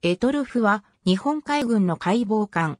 エトロフは日本海軍の解剖艦。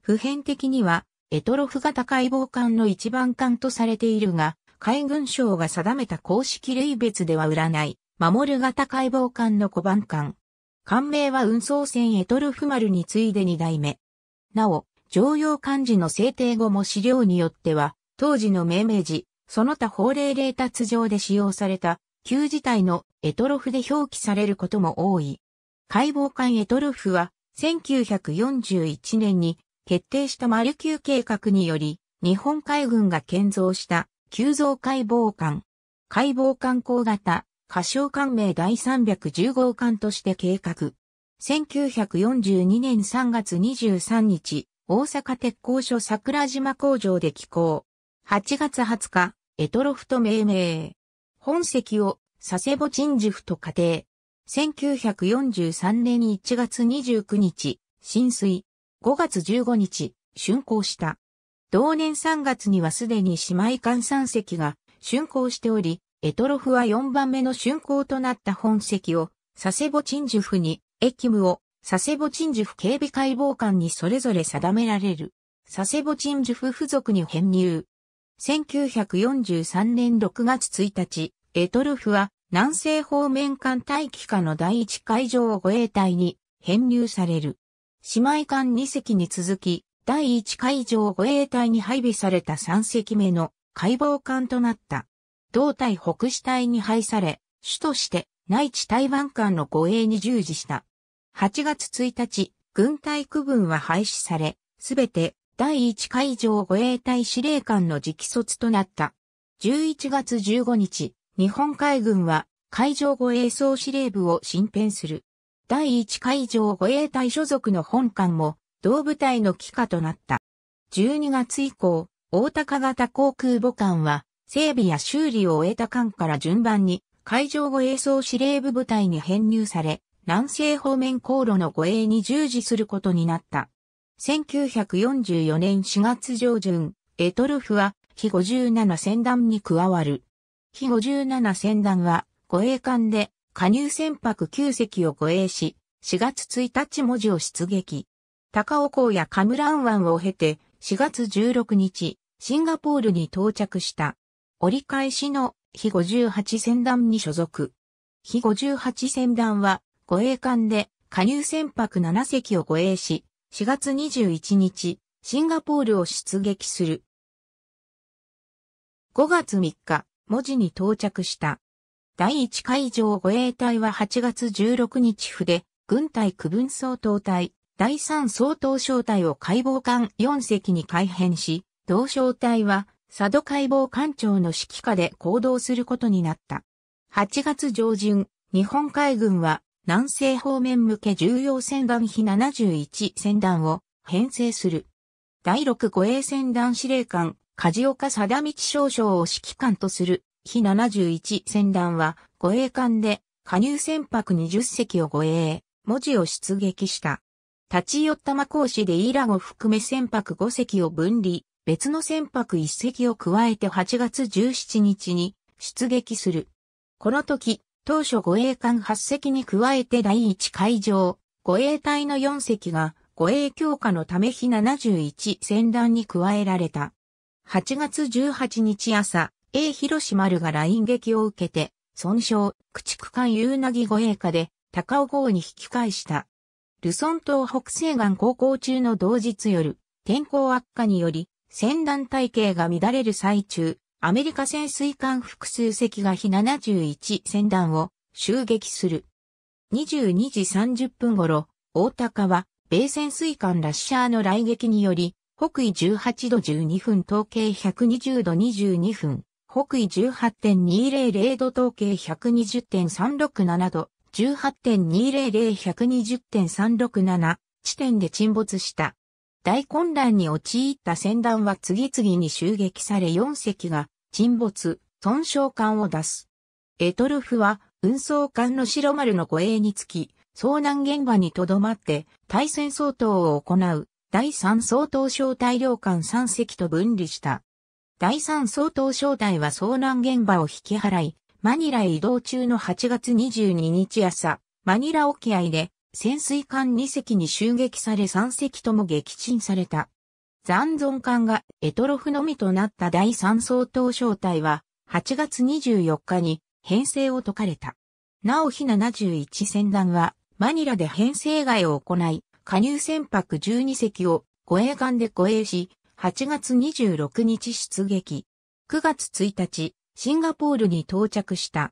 普遍的にはエトロフ型解剖艦の一番艦とされているが、海軍省が定めた公式類別では売らない、守る型解剖艦の小判艦。艦名は運送船エトロフ丸に次いで二代目。なお、常用漢字の制定後も資料によっては、当時の命名時、その他法令令達上で使用された、旧字体のエトロフで表記されることも多い。解剖官エトルフは1941年に決定したマルキュー計画により日本海軍が建造した急増解剖艦、解剖艦工型、過小艦名第310号艦として計画。1942年3月23日、大阪鉄工所桜島工場で起港。8月20日、エトロフと命名。本籍を佐世保鎮守府と仮定。1943年1月29日、浸水。5月15日、竣工した。同年3月にはすでに姉妹艦3隻が竣工しており、エトロフは4番目の竣工となった本石を、佐世保鎮守府に、駅務を、佐世保鎮守府警備解剖官にそれぞれ定められる。佐世保鎮守府付属に編入。1943年6月1日、エトロフは南西方面艦待機下の第一海上護衛隊に編入される。姉妹艦2隻に続き、第一海上護衛隊に配備された3隻目の解剖艦となった。同隊北支隊に配され、主として内地台湾艦の護衛に従事した。8月1日、軍隊区分は廃止され、すべて第一海上護衛隊司令官の直卒となった。11月15日、日本海軍は海上護衛総司令部を新編する。第1海上護衛隊所属の本艦も同部隊の帰化となった。12月以降、大高型航空母艦は整備や修理を終えた艦から順番に海上護衛総司令部部隊に編入され、南西方面航路の護衛に従事することになった。1944年4月上旬、エトルフは、非57船団に加わる。非57船団は護衛艦で加入船舶9隻を護衛し、4月1日文字を出撃。高尾港やカムラン湾を経て4月16日、シンガポールに到着した。折り返しの非58船団に所属。非58船団は護衛艦で加入船舶7隻を護衛し、4月21日、シンガポールを出撃する。5月3日、文字に到着した。第1海上護衛隊は8月16日で、軍隊区分総統隊、第3総統小隊を解剖艦4隻に改編し、同小隊は佐渡解剖艦長の指揮下で行動することになった。8月上旬、日本海軍は南西方面向け重要船団比71船団を編成する。第6護衛船団司令官梶岡貞道少将を指揮官とする、非71戦団は、護衛艦で、加入船舶20隻を護衛、文字を出撃した。立ち寄った魔甲しでイラゴ含め船舶5隻を分離、別の船舶1隻を加えて8月17日に出撃する。この時、当初護衛艦8隻に加えて第1海上、護衛隊の4隻が護衛強化のため非71船団に加えられた。8月18日朝、A 広島ルがン撃を受けて、損傷、駆逐艦夕ーナ護衛下で、高尾号に引き返した。ルソン島北西岸航行中の同日夜、天候悪化により、船団体系が乱れる最中、アメリカ潜水艦複数隻が非71船団を襲撃する。22時30分頃、大高は、米潜水艦ラッシャーの来撃により、北緯18度12分統計120度22分、北緯18.200度統計120.367度、18.200-120.367地点で沈没した。大混乱に陥った船団は次々に襲撃され4隻が沈没、損傷艦を出す。エトルフは運送艦の白丸の護衛につき、遭難現場に留まって対戦相当を行う。第三相当小隊領艦3隻と分離した。第三相当小隊は遭難現場を引き払い、マニラへ移動中の8月22日朝、マニラ沖合で潜水艦2隻に襲撃され3隻とも撃沈された。残存艦がエトロフのみとなった第三相当小隊は8月24日に編成を解かれた。なお日71船団はマニラで編成外を行い、加入船舶12隻を護衛艦で護衛し、8月26日出撃。9月1日、シンガポールに到着した。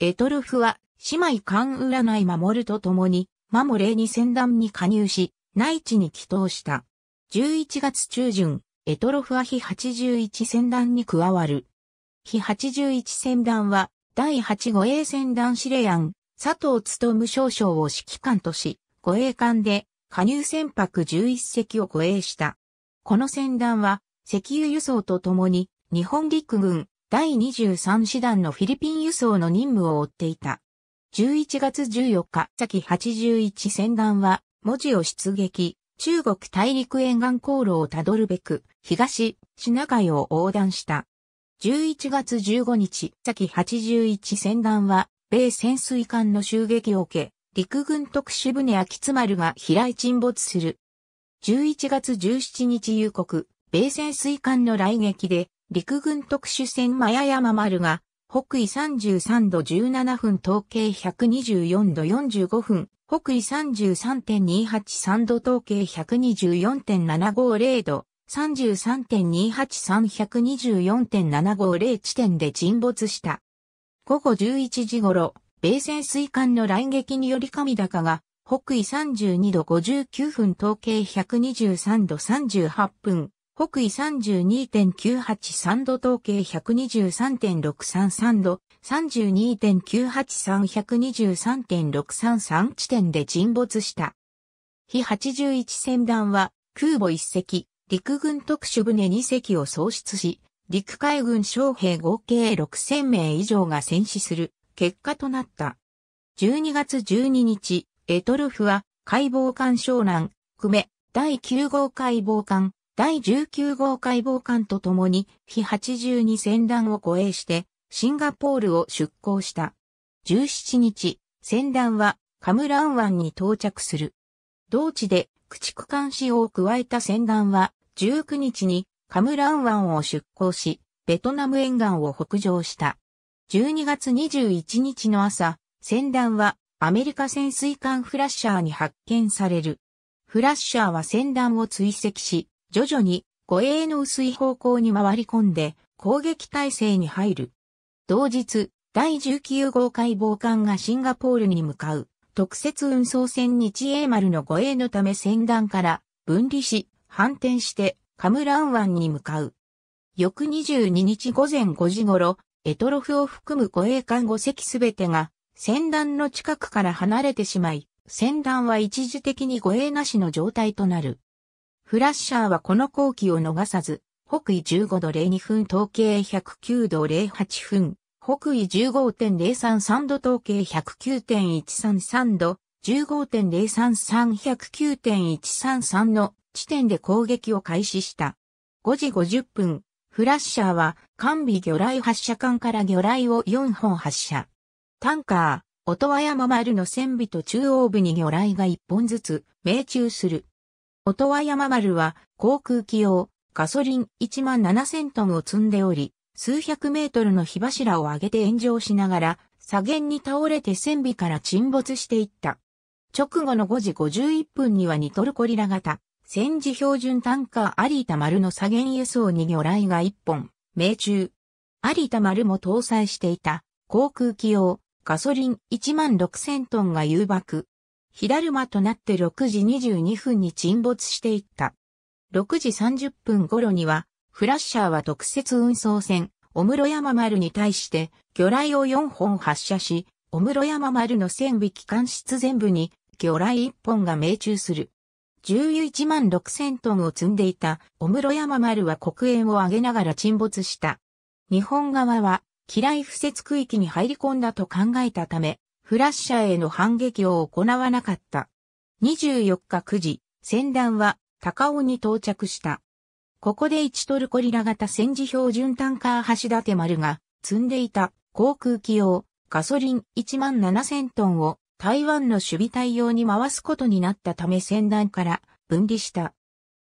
エトルフは姉妹艦占い守るとともに、マモレーに船団に加入し、内地に帰投した。11月中旬、エトロフは非81船団に加わる。非81船団は、第8護衛船団司令案、佐藤務少将を指揮官とし、護衛艦で加入船舶11隻を護衛した。この船団は、石油輸送とともに、日本陸軍第23師団のフィリピン輸送の任務を負っていた。11月14日、先81船団は、文字を出撃、中国大陸沿岸航路をたどるべく、東、品海を横断した。11月15日、先81船団は、米潜水艦の襲撃を受け、陸軍特殊船秋津丸が飛来沈没する。11月17日夕刻、米潜水艦の来撃で、陸軍特殊船マヤヤマ丸が、北緯33度17分統計124度45分、北緯33.283度統計124.750度、33.283-124.750地点で沈没した。午後11時頃、米潜水艦の来撃により神高が、北緯32度59分統計123度38分、北緯32.983度統計123.633度、32.983-123.633地点で沈没した。非81船団は空母1隻、陸軍特殊船2隻を喪失し、陸海軍将兵合計6000名以上が戦死する結果となった。12月12日、エトルフは、解剖艦湘南、久米、第9号解剖艦、第19号解剖艦と共に、非82船団を護衛して、シンガポールを出港した。17日、船団は、カムラン湾に到着する。同地で、駆逐艦使用を加えた船団は、19日に、カムラン湾を出港し、ベトナム沿岸を北上した。12月21日の朝、船団はアメリカ潜水艦フラッシャーに発見される。フラッシャーは船団を追跡し、徐々に護衛の薄い方向に回り込んで攻撃態勢に入る。同日、第19号解剖艦がシンガポールに向かう特設運送船日英丸の護衛のため船団から分離し、反転してカムラン湾に向かう。翌22日午前5時頃、エトロフを含む護衛艦5隻すべてが、船団の近くから離れてしまい、船団は一時的に護衛なしの状態となる。フラッシャーはこの後期を逃さず、北緯15度02分統計109度08分、北緯15.033度統計109.133度、15.033109.133の地点で攻撃を開始した。5時50分、フラッシャーは、完備魚雷発射管から魚雷を4本発射。タンカー、音羽山丸の船尾と中央部に魚雷が1本ずつ命中する。音羽山丸は航空機用ガソリン1万7000トンを積んでおり、数百メートルの火柱を上げて炎上しながら、左舷に倒れて船尾から沈没していった。直後の5時51分にはニトルコリラ型、戦時標準単価有田丸の左舷輸送に魚雷が1本、命中。有田丸も搭載していた航空機用ガソリン1万6000トンが誘爆。火だるまとなって6時22分に沈没していった。6時30分頃には、フラッシャーは特設運送船、小室山丸に対して、魚雷を4本発射し、小室山丸の船尾機関室全部に魚雷1本が命中する。11万6000トンを積んでいた小室山丸は黒煙を上げながら沈没した。日本側は、機雷敷設区域に入り込んだと考えたため、フラッシャーへの反撃を行わなかった。24日9時、船団は高尾に到着した。ここで1トルコリラ型戦時標準タンカー橋立丸が積んでいた航空機用ガソリン1万7000トンを台湾の守備隊用に回すことになったため船団から分離した。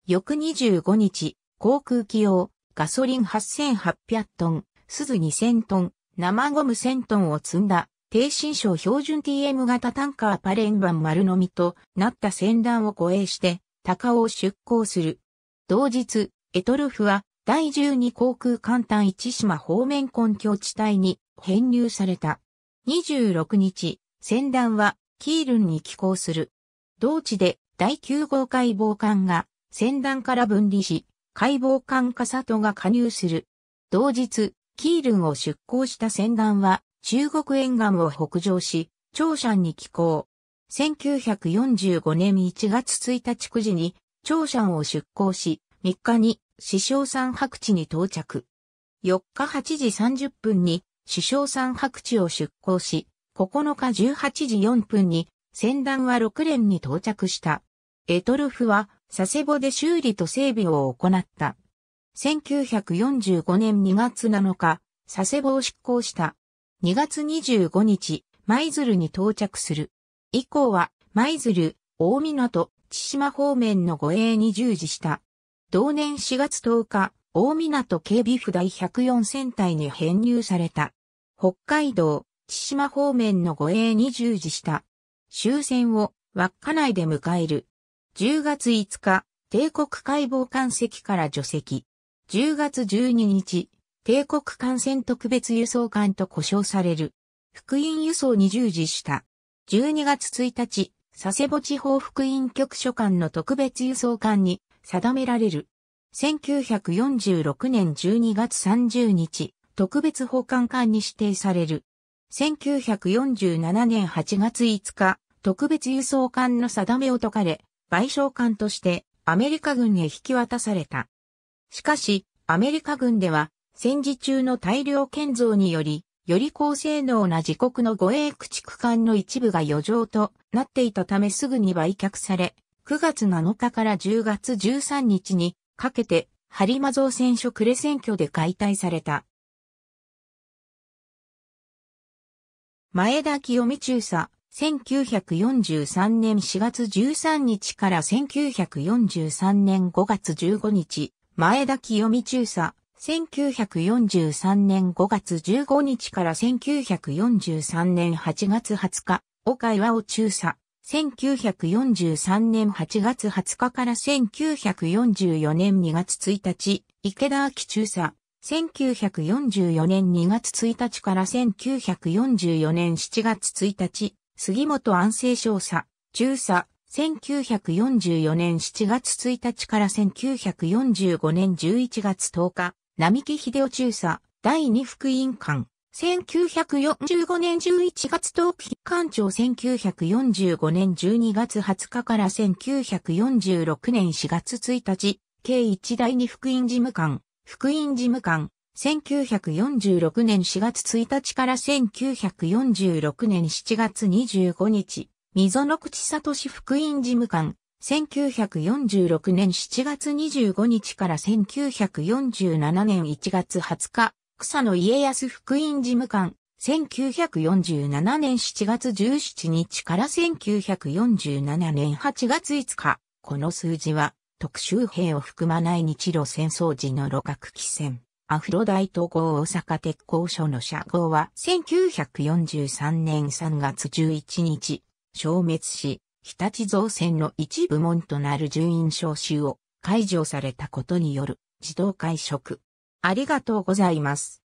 翌25日、航空機用、ガソリン8800トン、鈴2000トン、生ゴム1000トンを積んだ、低新章標準 TM 型タンカーパレンバン丸のみとなった船団を護衛して、高尾を出港する。同日、エトルフは第12航空艦隊市島方面根拠地帯に編入された。26日、船団はキールンに寄港する。同地で第9号解剖艦が船団から分離し、解剖艦か里が加入する。同日、キールンを出港した船団は中国沿岸を北上し、長山に寄港。1945年1月1日9時に長山を出港し、3日に師匠山白地に到着。4日8時30分に師匠山白地を出港し、9日18時4分に、船団は6連に到着した。エトルフは佐世保で修理と整備を行った。1945年2月7日、佐世保を執行した。2月25日、舞鶴に到着する。以降は、舞鶴、大港、千島方面の護衛に従事した。同年4月10日、大港警備府第104戦隊に編入された。北海道、千島方面の護衛に従事した。終戦を稚内で迎える。10月5日、帝国解剖艦籍から除籍。10月12日、帝国艦船特別輸送艦と呼称される。福音輸送に従事した。12月1日、佐世保地方福音局所管の特別輸送艦に定められる。1946年12月30日、特別保管艦に指定される。1947年8月5日、特別輸送艦の定めを解かれ、賠償艦としてアメリカ軍へ引き渡された。しかし、アメリカ軍では戦時中の大量建造により、より高性能な自国の護衛駆逐艦の一部が余剰となっていたためすぐに売却され、9月7日から10月13日にかけて、ハリマ造船所レ選挙で解体された。前田清美中佐、1943年4月13日から1943年5月15日、前田清美中佐、1943年5月15日から1943年8月20日、岡岩尾中佐、1943年8月20日から1944年2月1日、池田明中佐、1944年2月1日から1944年7月1日、杉本安政少佐、中佐、1944年7月1日から1945年11月10日、並木秀夫中佐、第二副委員官、1945年11月10日、館長1945年12月20日から1946年4月1日、計一第二副院事務官、福音事務官、1946年4月1日から1946年7月25日、溝の口里市福音事務官、1946年7月25日から1947年1月20日、草野家康福音事務官、1947年7月17日から1947年8月5日、この数字は、特殊兵を含まない日露戦争時の路角機船、アフロダイト号大阪鉄工所の社号は1943年3月11日、消滅し、日立造船の一部門となる順位召集を解除されたことによる自動会食。ありがとうございます。